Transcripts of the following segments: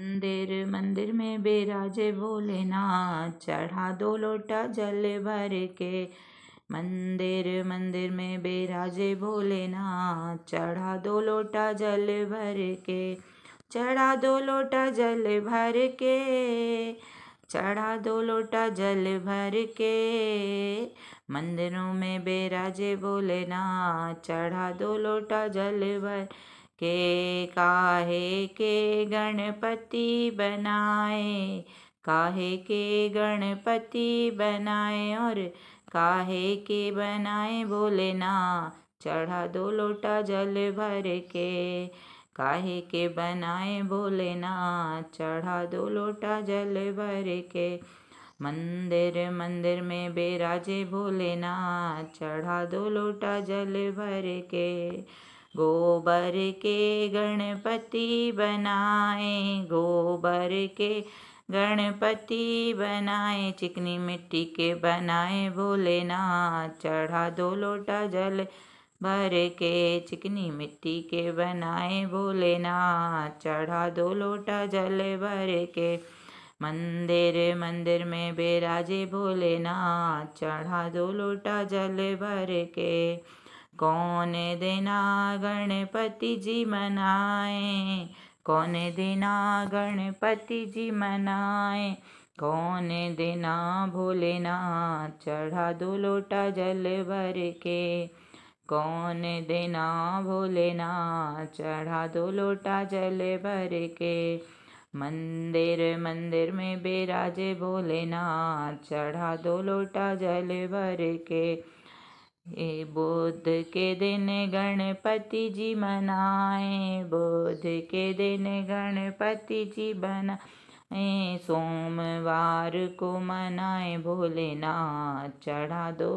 मंदिर मंदिर में बेराजे भोलेनाथ चढ़ा दो लोटा जल भर के मंदिर मंदिर में बेराजे भोलेनाथ चढ़ा दो लोटा जल भर के चढ़ा दो लोटा जल भर के चढ़ा दो लोटा जल भर के मंदिरों में बेराजे भोलेनाथ चढ़ा दो लोटा जल भर के काहे के गणपति बनाए काहे के गणपति बनाए और काहे के बनाए बोले ना चढ़ा दो लोटा जल भर के काहे के बनाए बोले ना चढ़ा दो लोटा जल भर के मंदिर मंदिर में बेराजे भोलेनाथ चढ़ा दो लोटा जल भर के गोबर के गणपति बनाए गोबर के गणपति बनाए चिकनी मिट्टी के बनाए भोलेनाथ चढ़ा दो लोटा जल भर के चिकनी मिट्टी के बनाए भोलेनाथ चढ़ा दो लोटा जल भर के मंदिर मंदिर में बेराजे भोलेनाथ चढ़ा दो लोटा जल भर के कौन देना गणपति जी मनाए कौन देना गणपति जी मनाए कौन देना भोलेनाथ चढ़ा दो लोटा जल भर के कौन देना भोलेनाथ चढ़ा दो लोटा जल भर के मंदिर मंदिर में बेराजे भोलेनाथ चढ़ा दो लोटा जल भर के ये बोध के दिन गणपति जी मनाए बोध के दिन गणपति जी बनाए सोमवार को मनाए भोलेनाथ चढ़ा दो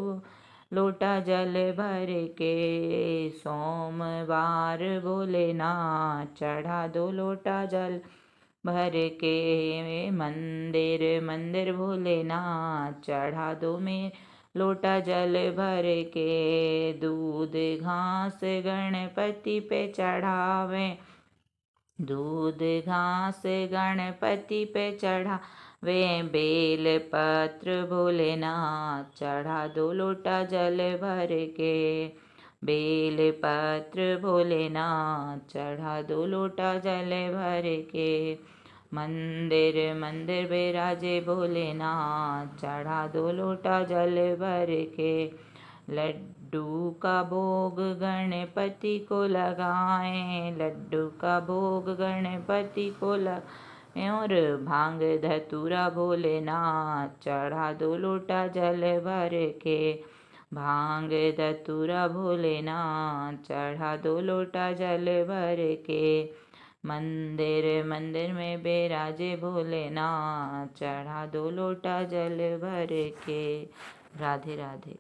लोटा जल भर के सोमवार भोलेनाथ चढ़ा दो लोटा जल भर के मंदिर मंदिर भोलेनाथ चढ़ा दो मेरे लोटा जल भर के दूध घास गणपति पे चढ़ावे दूध घास गणपति पे चढ़ा वे बेल पत्र भोलेनाथ चढ़ा दो लोटा जल भर के बेल पत्र भोलेनाथ चढ़ा दो लोटा जल भर के मंदिर मंदिर बे राजे भोलेनाथ चढ़ा दो लोटा जल भर के लड्डू का भोग गणपति को लगाए लड्डू का भोग गणपति को लगाए और भांग धतूरा भोलेनाथ चढ़ा दो लोटा जल भर के भांग धतूरा भोलेनाथ चढ़ा दो लोटा जल भर के मंदिर मंदिर में बेराजे भोलेनाथ चढ़ा दो लोटा जल भर के राधे राधे